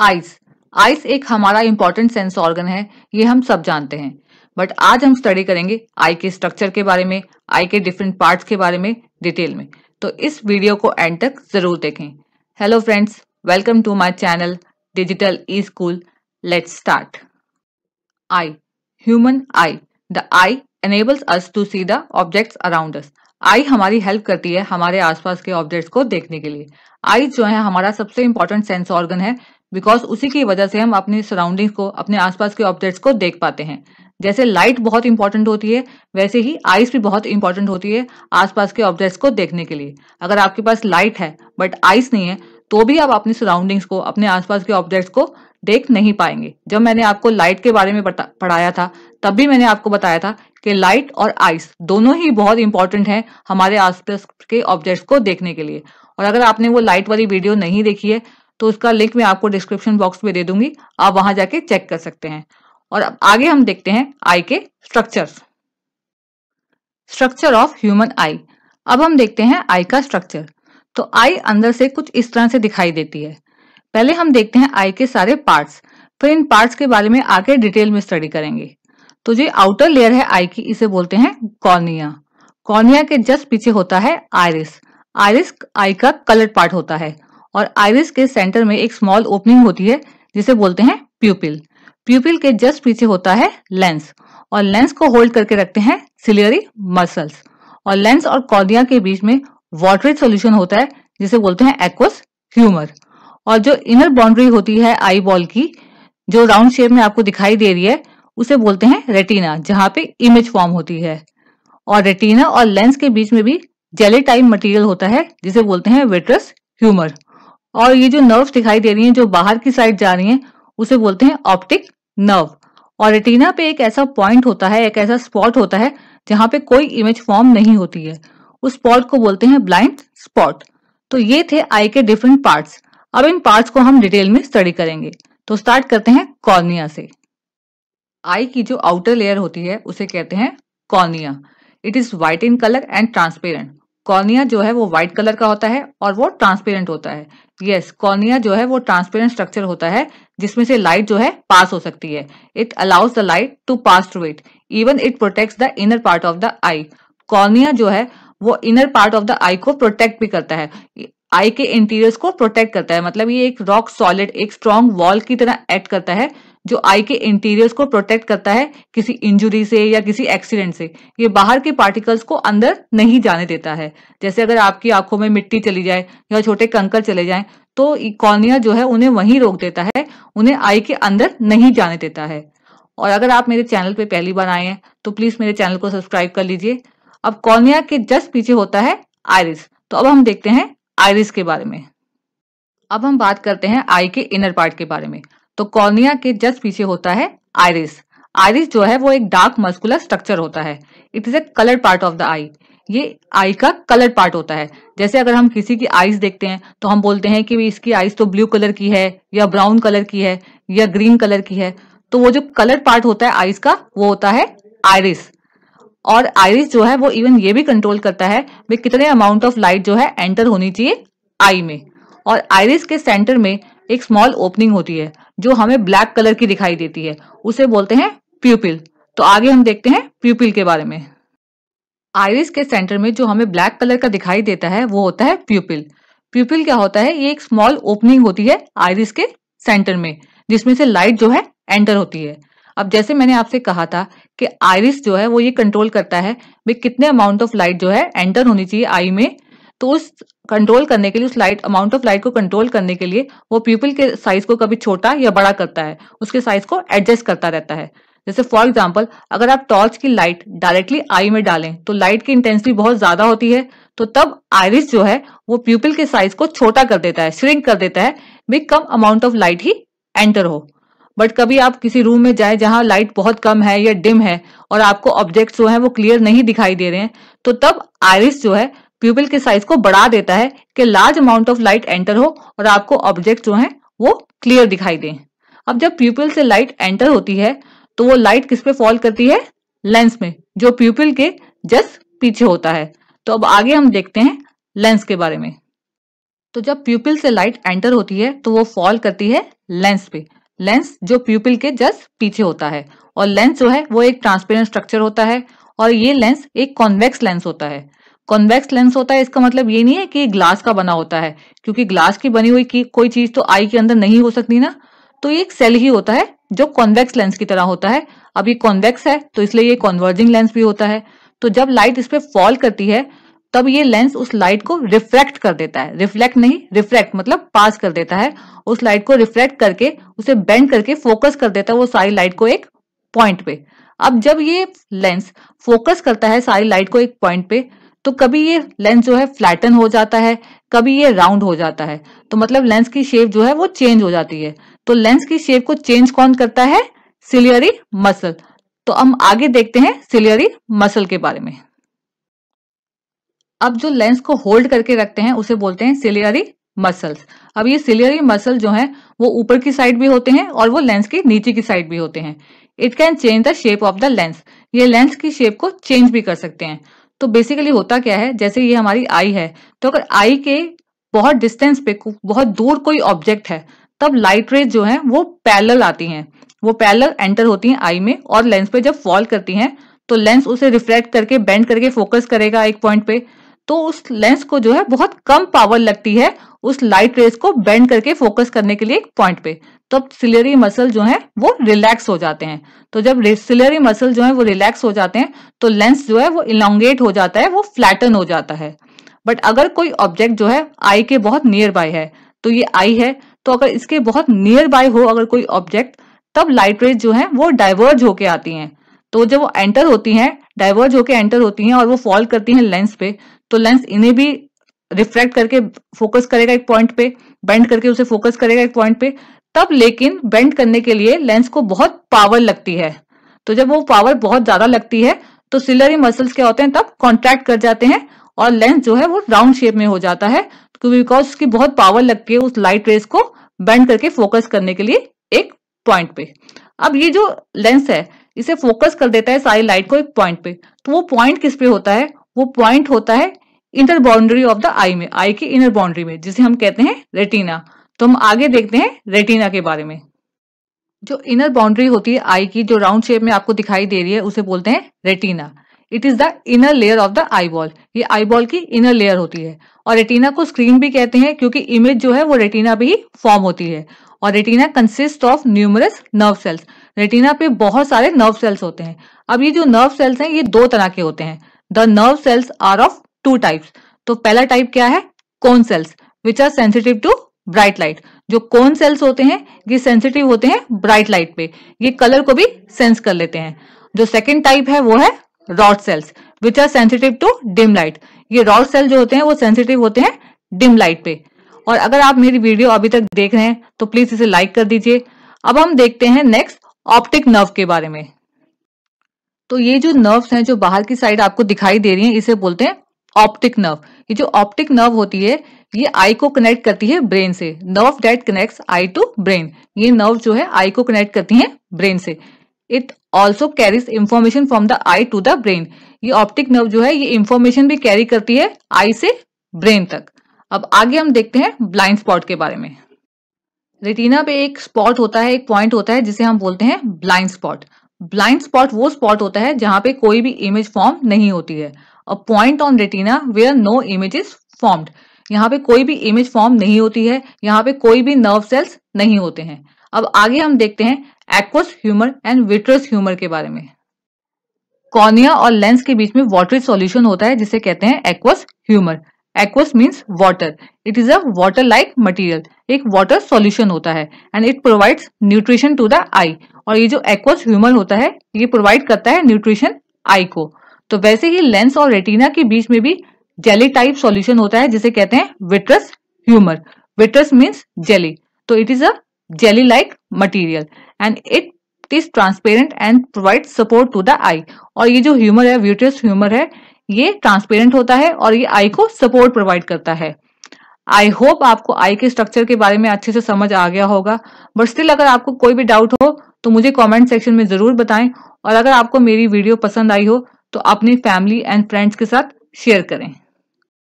ice ice एक हमारा important sense organ है ये हम सब जानते हैं बट आज हम स्टडी करेंगे आई के स्ट्रक्चर के बारे में आई के डिफरेंट पार्ट्स के बारे में डिटेल में तो इस वीडियो को एंड तक जरूर देखें hello friends welcome to my channel digital e school let start eye human eye the eye enables us to see the object around us eye हमारी हेल्प करती है हमारे आसपास के ऑब्जेक्ट्स को देखने के लिए आई जो है हमारा सबसे इंपॉर्टेंट सेंस ऑर्गन है बिकॉज उसी की वजह से हम अपनी सराउंडिंग्स को अपने आसपास के ऑब्जेक्ट्स को देख पाते हैं जैसे लाइट बहुत इंपॉर्टेंट होती है वैसे ही आइस भी बहुत इंपॉर्टेंट होती है आसपास के ऑब्जेक्ट्स को देखने के लिए अगर आपके पास लाइट है बट आइस नहीं है तो भी आप अपनी सराउंडिंग्स को अपने आसपास के ऑब्जेक्ट्स को देख नहीं पाएंगे जब मैंने आपको लाइट के बारे में पढ़ाया था तब भी मैंने आपको बताया था कि लाइट और आइस दोनों ही बहुत इंपॉर्टेंट हैं हमारे आसपास के ऑब्जेक्ट्स को देखने के लिए और अगर आपने वो लाइट वाली वीडियो नहीं देखी है तो उसका लिंक मैं आपको डिस्क्रिप्शन बॉक्स में दे दूंगी आप वहां जाके चेक कर सकते हैं और अब आगे हम देखते हैं आई के structure structure of human eye अब हम देखते हैं आई का स्ट्रक्चर तो आई अंदर से कुछ इस तरह से दिखाई देती है पहले हम देखते हैं आई के सारे पार्ट्स फिर इन पार्ट्स के बारे में आगे डिटेल में स्टडी करेंगे तो जो आउटर लेयर है आई की इसे बोलते हैं कॉर्निया कॉर्निया के जस्ट पीछे होता है आयरिस आयरिस आई का कलर्ड पार्ट होता है और आइरिस के सेंटर में एक स्मॉल ओपनिंग होती है जिसे बोलते हैं प्यूपिल प्यूपिल के जस्ट पीछे होता है लेंस और लेंस को होल्ड करके रखते हैं सिलियरी मसल्स और लेंस और कॉर्निया के बीच में वॉटरेज सोल्यूशन होता है जिसे बोलते हैं एक्वस ह्यूमर और जो इनर बाउंड्री होती है आई बॉल की जो राउंड शेप में आपको दिखाई दे रही है उसे बोलते हैं रेटिना जहां पे इमेज फॉर्म होती है और रेटिना और लेंस के बीच में भी जेले टाइप मटेरियल होता है जिसे बोलते हैं वेट्रस ह्यूमर और ये जो नर्व दिखाई दे रही है जो बाहर की साइड जा रही है उसे बोलते हैं ऑप्टिक नर्व और रेटिना पे एक ऐसा पॉइंट होता है एक ऐसा स्पॉट होता है जहां पे कोई इमेज फॉर्म नहीं होती है उस स्पॉट को बोलते हैं ब्लाइंड स्पॉट तो ये थे आई के डिफरेंट पार्ट्स अब इन पार्ट्स को हम डिटेल में स्टडी करेंगे तो स्टार्ट करते हैं कॉर्निया से आई की जो आउटर लेयर होती है उसे कहते हैं cornea it is white in colour and transparent cornea जो है वो व्हाइट कलर का होता है और वो ट्रांसपेरेंट होता है यस कॉर्निया जो है वो ट्रांसपेरेंट स्ट्रक्चर होता है जिसमें से लाइट जो है पास हो सकती है it allows the light to pass through it even it protect the inner part of the eye cornea जो है वो inner part of the eye को प्रोटेक्ट भी करता है आई के इंटीरियर्स को प्रोटेक्ट करता है मतलब ये एक रॉक सॉलिड एक स्ट्रॉन्ग वॉल की तरह एक्ट करता है जो आई के इंटीरियर्स को प्रोटेक्ट करता है किसी इंजुरी से या किसी एक्सीडेंट से ये बाहर के पार्टिकल्स को अंदर नहीं जाने देता है जैसे अगर आपकी आंखों में मिट्टी चली जाए या छोटे कंकर चले जाए तो कॉर्निया जो है उन्हें वहीं रोक देता है उन्हें आई के अंदर नहीं जाने देता है और अगर आप मेरे चैनल पे पहली बार आए हैं तो प्लीज मेरे चैनल को सब्सक्राइब कर लीजिए अब कॉर्निया के जस्ट पीछे होता है आयरिस तो अब हम देखते हैं आयरिस के बारे में अब हम बात करते हैं आई के इनर पार्ट के बारे में तो कॉर्निया के जस्ट पीछे होता है आयरिस आयरिस जो है वो एक डार्क मस्कुलर स्ट्रक्चर होता है it is a colour part of the eye ये आई का कलर पार्ट होता है जैसे अगर हम किसी की आईज देखते हैं तो हम बोलते हैं कि इसकी आईज तो ब्लू कलर की है या ब्राउन कलर की है या ग्रीन कलर की है तो वो जो कलर पार्ट होता है आईज का वो होता है आयरिस और आयरिस जो है वो इवन ये भी कंट्रोल करता है कितने अमाउंट ऑफ लाइट जो है एंटर होनी चाहिए आई में और आयरिस के सेंटर में एक स्मॉल ओपनिंग होती है जो हमें ब्लैक कलर की दिखाई देती है उसे बोलते हैं प्यूपिल तो आगे हम देखते हैं प्यूपिल के बारे में आयरिस के सेंटर में जो हमें ब्लैक कलर का दिखाई देता है वो होता है प्यूपिल प्यूपिल क्या होता है ये एक स्मॉल ओपनिंग होती है आयरिस के सेंटर में जिसमें से लाइट जो है एंटर होती है अब जैसे मैंने आपसे कहा था कि आयरिस जो है वो ये कंट्रोल करता है भाई कितने अमाउंट ऑफ लाइट जो है एंटर होनी चाहिए आई में तो उस कंट्रोल करने के लिए उस लाइट अमाउंट ऑफ लाइट को कंट्रोल करने के लिए वो प्यूपल के साइज को कभी छोटा या बड़ा करता है उसके साइज को एडजस्ट करता रहता है जैसे फॉर एग्जाम्पल अगर आप टॉर्च की लाइट डायरेक्टली आई में डालें तो लाइट की इंटेंसिटी बहुत ज्यादा होती है तो तब आयरिस जो है वो प्यूपल के साइज को छोटा कर देता है श्रिंक कर देता है भी कम अमाउंट ऑफ लाइट ही एंटर हो बट कभी आप किसी रूम में जाए जहां लाइट बहुत कम है या डिम है और आपको ऑब्जेक्ट जो है वो क्लियर नहीं दिखाई दे रहे हैं तो तब आयरिस जो है प्यूपिल के साइज को बढ़ा देता है कि large amount of light enter हो और आपको ऑब्जेक्ट जो है वो क्लियर दिखाई दे अब जब प्यूपिल से लाइट एंटर होती है तो वो लाइट किस पे फॉल करती है लेंस में जो प्यूपिल के जस्ट पीछे होता है तो अब आगे हम देखते हैं लेंस के बारे में तो जब प्यूपिल से लाइट एंटर होती है तो वो फॉल करती है लेंस पे लेंस जो प्यूपिल के जस्ट पीछे होता है और लेंस जो है वो एक ट्रांसपेरेंट स्ट्रक्चर होता है और ये लेंस एक कॉन्वेक्स लेंस होता है कॉन्वेक्स लेंस होता है इसका मतलब ये नहीं है कि ग्लास का बना होता है क्योंकि ग्लास की बनी हुई की कोई चीज तो आई के अंदर नहीं हो सकती ना तो ये एक सेल ही होता है जो कॉन्वेक्स लेंस की तरह होता है अब ये कॉन्वेक्स है तो इसलिए ये कॉन्वर्जिंग लेंस भी होता है तो जब लाइट इस पर फॉल करती है तब ये लेंस उस लाइट को रिफ्लेक्ट कर देता है रिफ्लेक्ट नहीं रिफ्लेक्ट मतलब पास कर देता है उस लाइट को रिफ्लेक्ट करके उसे बेंड करके फोकस कर देता है वो सारी लाइट को एक पॉइंट पे अब जब ये लेंस फोकस करता है सारी लाइट को एक पॉइंट पे तो कभी ये लेंस जो है फ्लैटन हो जाता है कभी ये राउंड हो जाता है तो मतलब लेंस की शेप जो है वो चेंज हो जाती है तो लेंस की शेप को चेंज कौन करता है सिलियरी मसल तो हम आगे देखते हैं सिलियरी मसल के बारे में अब जो लेंस को होल्ड करके रखते हैं उसे बोलते हैं सिलियरी मसल्स अब ये सिलियरी मसल जो है वो ऊपर की साइड भी होते हैं और वो लेंस की नीचे की साइड भी होते हैं it can change the shape of the lens ये लेंस की शेप को चेंज भी कर सकते हैं तो बेसिकली होता क्या है जैसे ये हमारी आई है तो अगर आई के बहुत डिस्टेंस पे बहुत दूर कोई ऑब्जेक्ट है तब लाइट रेज जो है वो पैरल आती हैं वो पैरल एंटर होती हैं आई में और लेंस पे जब फॉल करती हैं तो लेंस उसे रिफ्लेक्ट करके बेंड करके फोकस करेगा एक पॉइंट पे तो उस लेंस को जो है बहुत कम पावर लगती है उस लाइट रेस को बेंड करके फोकस करने के लिए एक पॉइंट पे तो अब सिलेरी मसल जो है वो रिलैक्स हो जाते हैं तो जब सिलेरी मसल जो है वो रिलैक्स हो जाते हैं तो लेंस जो है वो इलांगेट हो जाता है वो फ्लैटन हो जाता है बट अगर कोई ऑब्जेक्ट जो है आई के बहुत नियर बाय है तो ये आई है तो अगर इसके बहुत नियर बाय हो अगर कोई ऑब्जेक्ट तब लाइट रेज जो है वो डाइवर्ज होके आती हैं तो जब वो एंटर होती हैं डाइवर्ज होकर एंटर होती हैं और वो फॉल करती हैं लेंस पे तो लेंस इन्हें भी रिफ्लेक्ट करके फोकस करेगा एक पॉइंट पे बेंड करके उसे फोकस करेगा एक पॉइंट पे तब लेकिन बेंड करने के लिए लेंस को बहुत पावर लगती है तो जब वो पावर बहुत ज्यादा लगती है तो सिलरी मसल्स क्या होते हैं तब कॉन्ट्रैक्ट कर जाते हैं और लेंस जो है वो राउंड शेप में हो जाता है तो बिकॉज उसकी बहुत पावर लगती है उस लाइट रेस को बेंड करके फोकस करने के लिए एक पॉइंट पे अब ये जो लेंस है इसे फोकस कर देता है सारी लाइट को एक पॉइंट पे तो वो पॉइंट किस पे होता है वो पॉइंट होता है inner boundary of the eye में आई की इनर बाउंड्री में जिसे हम कहते हैं रेटिना तो हम आगे देखते हैं रेटिना के बारे में जो इनर बाउंड्री होती है आई की जो राउंड शेप में आपको दिखाई दे रही है उसे बोलते हैं retina it is the inner layer of the eyeball ये आई बॉल की इनर लेयर होती है और रेटिना को स्क्रीन भी कहते हैं क्योंकि इमेज जो है वो रेटिना पे ही फॉर्म होती है और retina consist of numerous nerve cells retina पे बहुत सारे नर्व सेल्स होते हैं अब ये जो नर्व सेल्स हैं ये दो तरह के होते हैं the nerve cells are of two types तो पहला टाइप क्या है cone cells which are sensitive to bright light जो कोन सेल्स होते हैं ये सेंसिटिव होते हैं ब्राइट लाइट पे ये कलर को भी सेंस कर लेते हैं जो सेकेंड टाइप है वो है rod cells which are sensitive to dim light ये रॉड सेल जो होते हैं वो सेंसिटिव होते हैं डिम लाइट पे और अगर आप मेरी वीडियो अभी तक देख रहे हैं तो प्लीज इसे लाइक कर दीजिए अब हम देखते हैं नेक्स्ट ऑप्टिक नर्व के बारे में तो ये जो नर्व्स हैं जो बाहर की साइड आपको दिखाई दे रही हैं इसे बोलते हैं ऑप्टिक नर्व ये जो ऑप्टिक नर्व होती है ये आई को कनेक्ट करती है ब्रेन से nerve that connect eye to brain ये नर्व जो है आई को कनेक्ट करती है ब्रेन से it also carries information from the eye to the brain ये ऑप्टिक नर्व जो है ये इंफॉर्मेशन भी कैरी करती है आई से ब्रेन तक अब आगे हम देखते हैं ब्लाइंड स्पॉट के बारे में रेटिना पे एक स्पॉट होता है एक पॉइंट होता है जिसे हम बोलते हैं ब्लाइंड स्पॉट ब्लाइंड स्पॉट वो स्पॉट होता है जहां पे कोई भी इमेज फॉर्म नहीं होती है a point on retina where no image is formed यहाँ पे कोई भी इमेज फॉर्म नहीं होती है यहाँ पे कोई भी नर्व सेल्स नहीं होते हैं अब आगे हम देखते हैं aqueous humour and vitreous humour के बारे में कॉर्निया और लेंस के बीच में वाटरी सॉल्यूशन होता है जिसे कहते हैं aqueous humour aqueous means water it is a water like material एक वॉटर सोल्यूशन होता है and it provides nutrition to the eye और ये जो एक्वस ह्यूमन होता है ये प्रोवाइड करता है न्यूट्रिशन आई को तो वैसे ही लेंस और रेटिना के बीच में भी जेली टाइप सॉल्यूशन होता है जिसे कहते हैं vitreous humour vitreous means jelly तो it is a jelly like material and it is transparent and provide support to the eye और ये जो ह्यूमर है व्यूट्रस ह्यूमर है ये ट्रांसपेरेंट होता है और ये आई को सपोर्ट प्रोवाइड करता है आई होप आपको आई के स्ट्रक्चर के बारे में अच्छे से समझ आ गया होगा बट स्टिल अगर आपको कोई भी डाउट हो तो मुझे कमेंट सेक्शन में ज़रूर बताएं और अगर आपको मेरी वीडियो पसंद आई हो तो अपनी फैमिली एंड फ्रेंड्स के साथ शेयर करें